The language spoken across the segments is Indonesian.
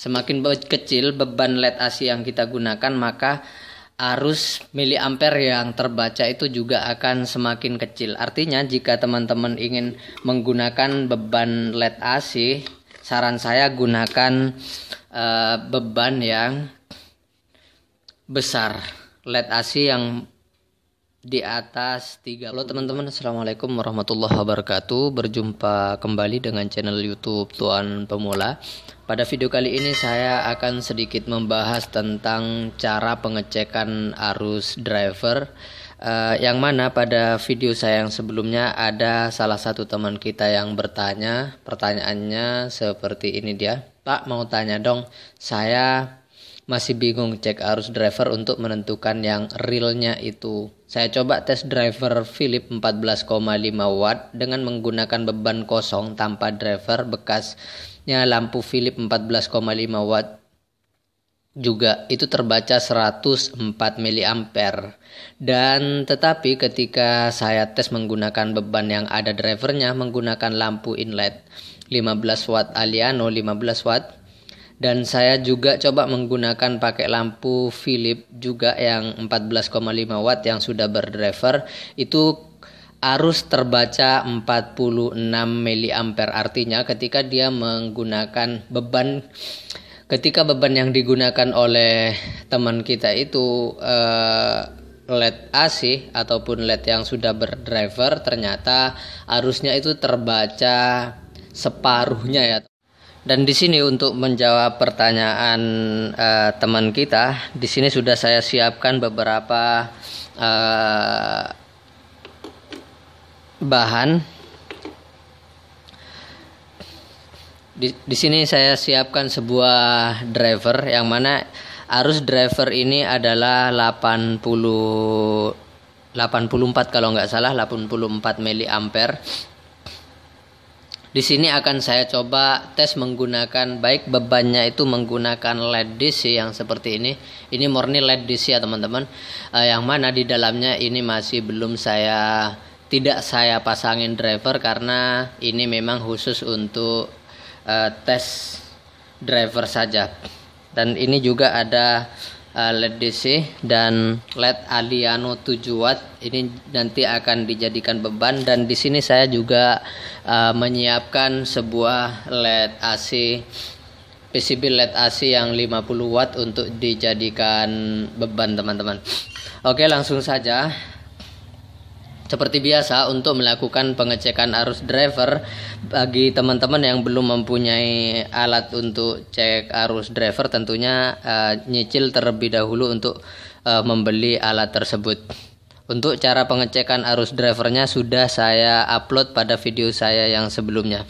Semakin kecil beban LED AC yang kita gunakan, maka arus miliamper yang terbaca itu juga akan semakin kecil. Artinya jika teman-teman ingin menggunakan beban LED AC, saran saya gunakan uh, beban yang besar. LED AC yang di atas 30. Halo teman-teman, Assalamualaikum warahmatullahi wabarakatuh Berjumpa kembali dengan channel youtube Tuan Pemula Pada video kali ini saya akan sedikit membahas tentang cara pengecekan arus driver uh, Yang mana pada video saya yang sebelumnya ada salah satu teman kita yang bertanya Pertanyaannya seperti ini dia Pak mau tanya dong, saya masih bingung cek arus driver untuk menentukan yang realnya itu. Saya coba tes driver Philip 14,5 watt dengan menggunakan beban kosong tanpa driver bekasnya lampu Philip 14,5 watt juga itu terbaca 104 mA dan tetapi ketika saya tes menggunakan beban yang ada drivernya menggunakan lampu inlet 15 watt Aliano 15 watt dan saya juga coba menggunakan pakai lampu Philips juga yang 14,5 watt yang sudah berdriver itu arus terbaca 46 mA artinya ketika dia menggunakan beban ketika beban yang digunakan oleh teman kita itu uh, LED AC ataupun LED yang sudah berdriver ternyata arusnya itu terbaca separuhnya ya dan di sini untuk menjawab pertanyaan uh, teman kita, di sini sudah saya siapkan beberapa uh, bahan. Di, di sini saya siapkan sebuah driver yang mana arus driver ini adalah 80 84 kalau nggak salah 84 mili ampere di sini akan saya coba tes menggunakan baik bebannya itu menggunakan LED DC yang seperti ini. Ini murni LED DC ya teman-teman. Uh, yang mana di dalamnya ini masih belum saya tidak saya pasangin driver karena ini memang khusus untuk uh, tes driver saja. Dan ini juga ada uh, LED DC dan LED Aliano 7 watt ini nanti akan dijadikan beban dan di sini saya juga uh, menyiapkan sebuah LED AC PCB LED AC yang 50 watt untuk dijadikan beban teman-teman. Oke, langsung saja seperti biasa untuk melakukan pengecekan arus driver bagi teman-teman yang belum mempunyai alat untuk cek arus driver tentunya uh, nyicil terlebih dahulu untuk uh, membeli alat tersebut. Untuk cara pengecekan arus drivernya sudah saya upload pada video saya yang sebelumnya.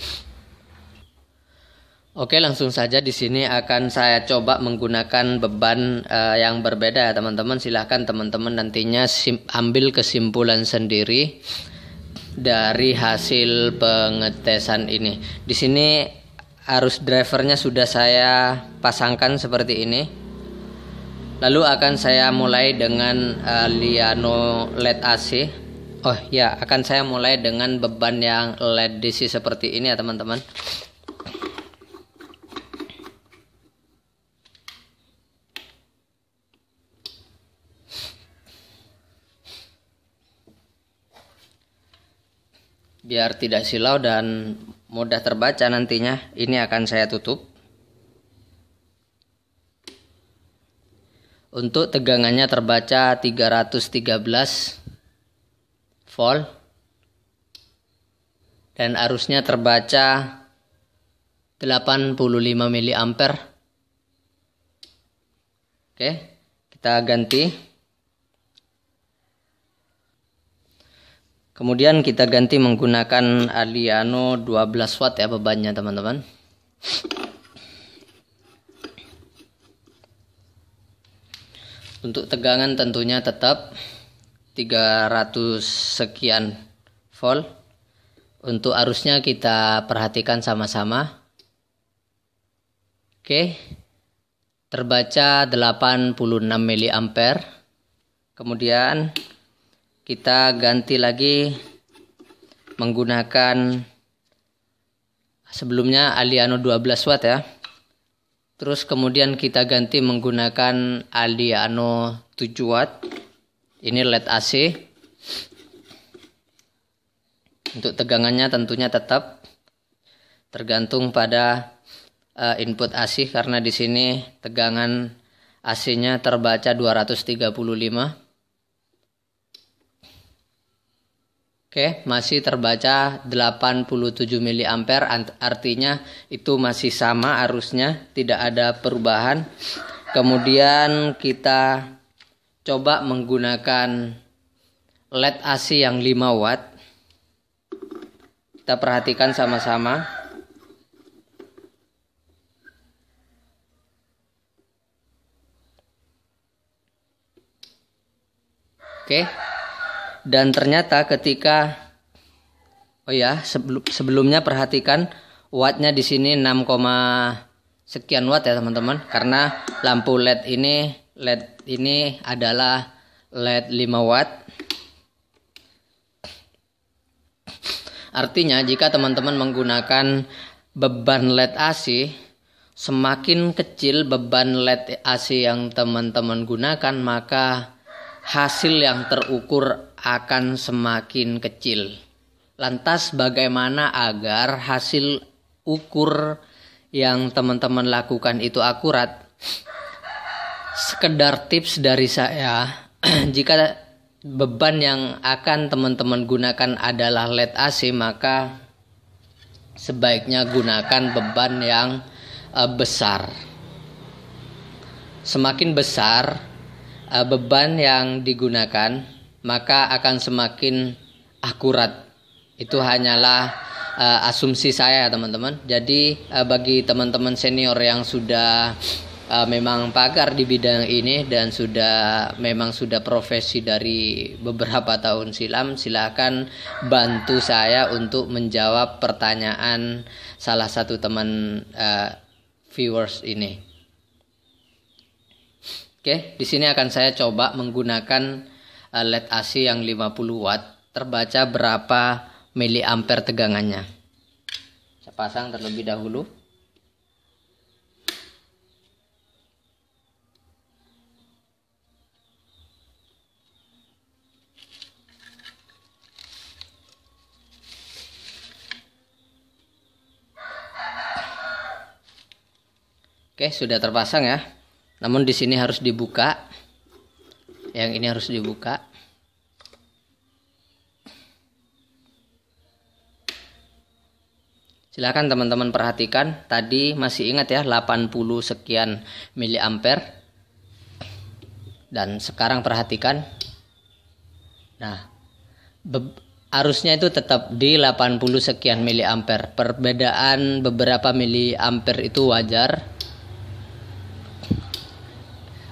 Oke, langsung saja di sini akan saya coba menggunakan beban uh, yang berbeda ya teman-teman. Silahkan teman-teman nantinya ambil kesimpulan sendiri dari hasil pengetesan ini. Di sini arus drivernya sudah saya pasangkan seperti ini. Lalu akan saya mulai dengan uh, liano LED AC. Oh ya, akan saya mulai dengan beban yang LED DC seperti ini ya teman-teman. biar tidak silau dan mudah terbaca nantinya ini akan saya tutup untuk tegangannya terbaca 313 volt dan arusnya terbaca 85 mA oke kita ganti Kemudian kita ganti menggunakan Aliano 12 watt ya bebannya teman-teman. Untuk tegangan tentunya tetap 300 sekian volt. Untuk arusnya kita perhatikan sama-sama. Oke. Terbaca 86 mA. Kemudian kita ganti lagi menggunakan sebelumnya Aliano 12 watt ya. Terus kemudian kita ganti menggunakan Aliano 7 watt. Ini LED AC. Untuk tegangannya tentunya tetap tergantung pada eh, input AC karena di sini tegangan AC-nya terbaca 235 Oke, okay, masih terbaca 87 mA artinya itu masih sama arusnya, tidak ada perubahan. Kemudian kita coba menggunakan LED AC yang 5 watt. Kita perhatikan sama-sama. Oke. Okay. Dan ternyata ketika oh ya, sebelum sebelumnya perhatikan wattnya di sini 6, sekian watt ya teman-teman karena lampu LED ini LED ini adalah LED 5 watt artinya jika teman-teman menggunakan beban LED AC semakin kecil beban LED AC yang teman-teman gunakan maka hasil yang terukur akan semakin kecil. Lantas bagaimana agar hasil ukur yang teman-teman lakukan itu akurat? Sekedar tips dari saya, jika beban yang akan teman-teman gunakan adalah LED AC, maka sebaiknya gunakan beban yang uh, besar. Semakin besar uh, beban yang digunakan, maka akan semakin akurat. Itu hanyalah uh, asumsi saya, ya, teman-teman. Jadi, uh, bagi teman-teman senior yang sudah uh, memang pakar di bidang ini dan sudah memang sudah profesi dari beberapa tahun silam, silahkan bantu saya untuk menjawab pertanyaan salah satu teman uh, viewers ini. Oke, di sini akan saya coba menggunakan Eh, LED AC yang 50 watt terbaca berapa mili ampere tegangannya. Saya pasang terlebih dahulu. Oke, sudah terpasang ya. Namun di sini harus dibuka yang ini harus dibuka silahkan teman-teman perhatikan tadi masih ingat ya 80 sekian mili ampere. dan sekarang perhatikan nah arusnya itu tetap di 80 sekian mili ampere. perbedaan beberapa mili ampere itu wajar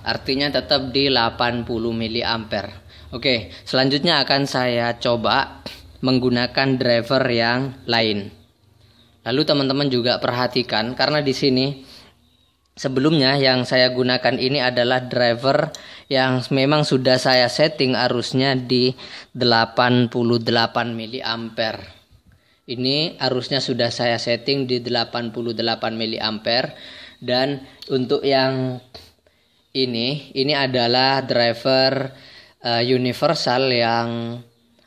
artinya tetap di 80 mA. Oke, selanjutnya akan saya coba menggunakan driver yang lain. Lalu teman-teman juga perhatikan karena di sini sebelumnya yang saya gunakan ini adalah driver yang memang sudah saya setting arusnya di 88 mA. Ini arusnya sudah saya setting di 88 mA dan untuk yang ini ini adalah driver uh, universal yang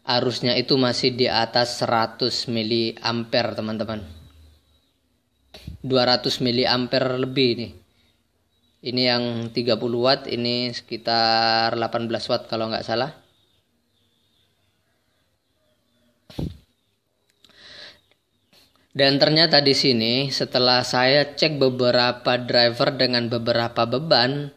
arusnya itu masih di atas 100 mili ampere teman-teman 200 mili ampere lebih nih ini yang 30 watt ini sekitar 18 watt kalau nggak salah Dan ternyata di sini setelah saya cek beberapa driver dengan beberapa beban,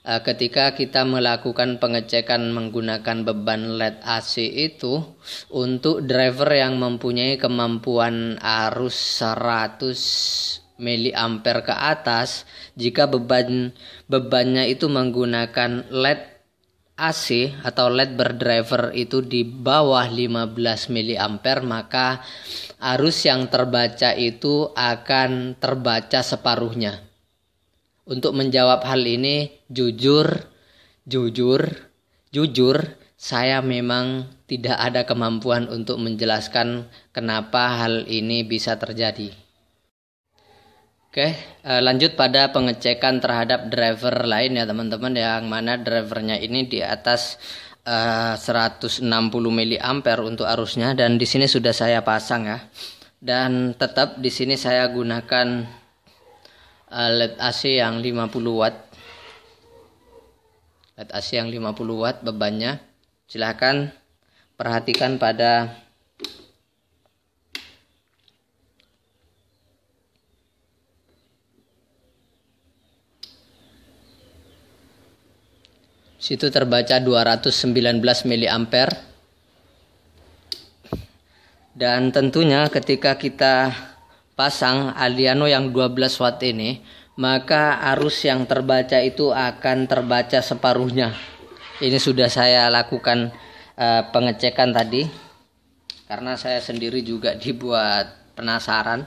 Eh, ketika kita melakukan pengecekan menggunakan beban LED AC itu untuk driver yang mempunyai kemampuan arus 100 mA ke atas jika beban bebannya itu menggunakan LED AC atau LED berdriver itu di bawah 15 mA maka arus yang terbaca itu akan terbaca separuhnya untuk menjawab hal ini, jujur, jujur, jujur, saya memang tidak ada kemampuan untuk menjelaskan kenapa hal ini bisa terjadi. Oke, eh, lanjut pada pengecekan terhadap driver lain ya teman-teman yang mana drivernya ini di atas uh, 160 mA untuk arusnya dan di sini sudah saya pasang ya. Dan tetap di sini saya gunakan Eh, LED AC yang 50 watt LED AC yang 50 watt bebannya silahkan perhatikan pada situ terbaca 219 ampere dan tentunya ketika kita pasang Aliano yang 12 watt ini, maka arus yang terbaca itu akan terbaca separuhnya. Ini sudah saya lakukan uh, pengecekan tadi karena saya sendiri juga dibuat penasaran.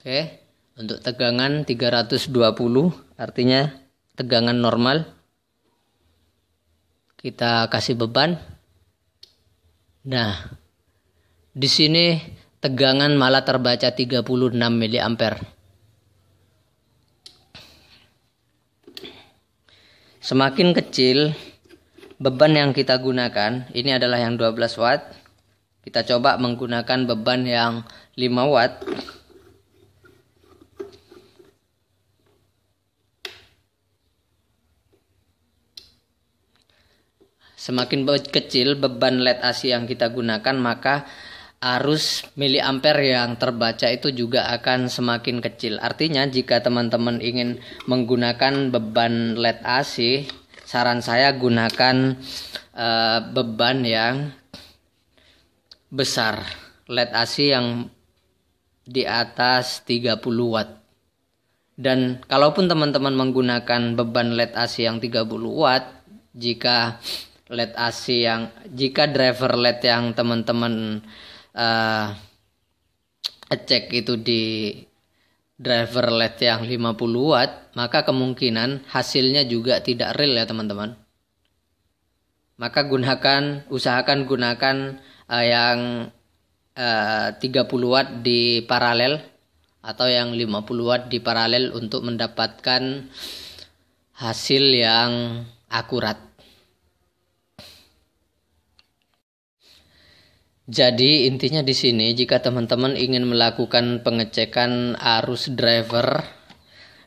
Oke, untuk tegangan 320 artinya tegangan normal kita kasih beban. Nah, di sini tegangan malah terbaca 36 ampere. Semakin kecil beban yang kita gunakan, ini adalah yang 12 watt. Kita coba menggunakan beban yang 5 watt Semakin kecil beban led AC yang kita gunakan, maka arus mili ampere yang terbaca itu juga akan semakin kecil. Artinya jika teman-teman ingin menggunakan beban LED AC, saran saya gunakan uh, beban yang besar. LED AC yang di atas 30 watt. Dan kalaupun teman-teman menggunakan beban LED AC yang 30 watt, jika led AC yang jika driver led yang teman-teman uh, eh, cek itu di driver led yang 50 watt maka kemungkinan hasilnya juga tidak real ya teman-teman maka gunakan usahakan gunakan uh, yang eh, uh, 30 watt di paralel atau yang 50 watt di paralel untuk mendapatkan hasil yang akurat Jadi intinya di sini jika teman-teman ingin melakukan pengecekan arus driver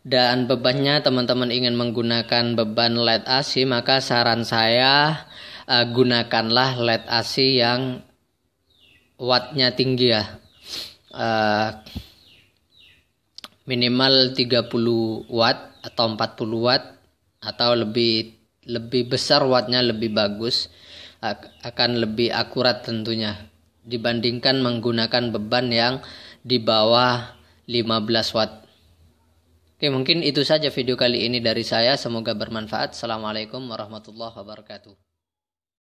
dan bebannya teman-teman ingin menggunakan beban LED AC maka saran saya uh, gunakanlah LED AC yang wattnya tinggi ya uh, minimal 30 watt atau 40 watt atau lebih lebih besar wattnya lebih bagus akan lebih akurat tentunya dibandingkan menggunakan beban yang di bawah 15 watt. Oke, mungkin itu saja video kali ini dari saya. Semoga bermanfaat. Assalamualaikum warahmatullahi wabarakatuh.